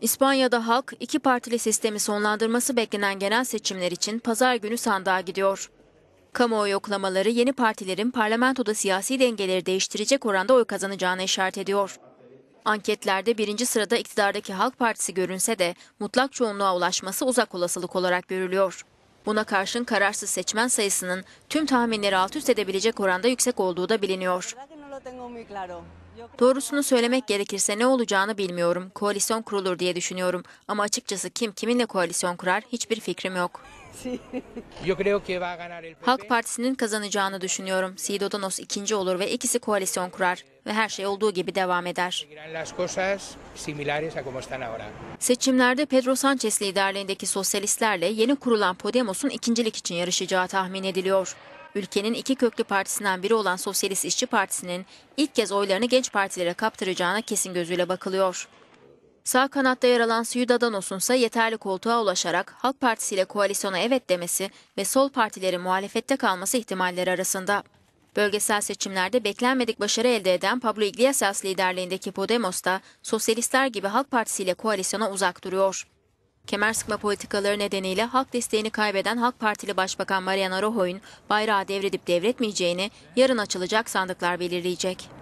İspanya'da halk iki partili sistemi sonlandırması beklenen genel seçimler için pazar günü sandığa gidiyor. Kamuoyu yoklamaları yeni partilerin parlamentoda siyasi dengeleri değiştirecek oranda oy kazanacağını işaret ediyor. Anketlerde birinci sırada iktidardaki Halk Partisi görünse de mutlak çoğunluğa ulaşması uzak olasılık olarak görülüyor. Buna karşın kararsız seçmen sayısının tüm tahminleri alt üst edebilecek oranda yüksek olduğu da biliniyor. Doğrusunu söylemek gerekirse ne olacağını bilmiyorum. Koalisyon kurulur diye düşünüyorum. Ama açıkçası kim kiminle koalisyon kurar hiçbir fikrim yok. Halk Partisi'nin kazanacağını düşünüyorum. Sidodonos ikinci olur ve ikisi koalisyon kurar ve her şey olduğu gibi devam eder. Seçimlerde Pedro Sanchez liderliğindeki sosyalistlerle yeni kurulan Podemos'un ikincilik için yarışacağı tahmin ediliyor ülkenin iki köklü partisinden biri olan Sosyalist İşçi Partisi'nin ilk kez oylarını genç partilere kaptıracağına kesin gözüyle bakılıyor. Sağ kanatta yer alan Suyudadanos'un ise yeterli koltuğa ulaşarak Halk Partisi ile koalisyona evet demesi ve sol partilerin muhalefette kalması ihtimalleri arasında. Bölgesel seçimlerde beklenmedik başarı elde eden Pablo Iglesias liderliğindeki Podemos da sosyalistler gibi Halk Partisi ile koalisyona uzak duruyor. Kemer sıkma politikaları nedeniyle halk desteğini kaybeden Halk Partili Başbakan Mariano Rajoy'un bayrağı devredip devretmeyeceğini yarın açılacak sandıklar belirleyecek.